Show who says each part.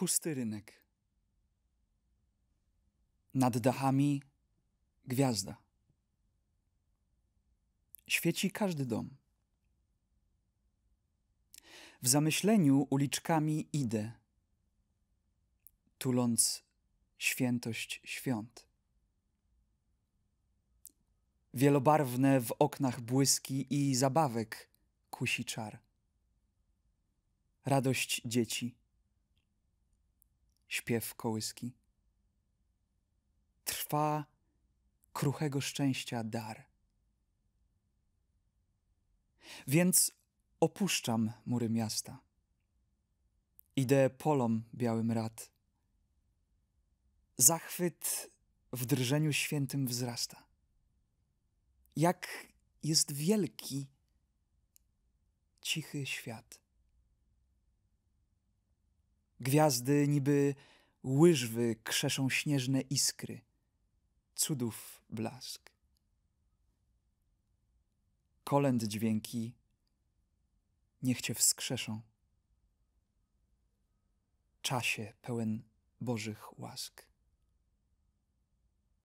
Speaker 1: pusty rynek. Nad dachami gwiazda. Świeci każdy dom. W zamyśleniu uliczkami idę, tuląc świętość świąt. Wielobarwne w oknach błyski i zabawek kusi czar. Radość dzieci śpiew kołyski. Trwa kruchego szczęścia dar. Więc opuszczam mury miasta. Idę polom białym rad. Zachwyt w drżeniu świętym wzrasta. Jak jest wielki, cichy świat. Gwiazdy niby łyżwy krzeszą śnieżne iskry. Cudów blask. Kolęd dźwięki niech cię wskrzeszą. Czasie pełen Bożych łask.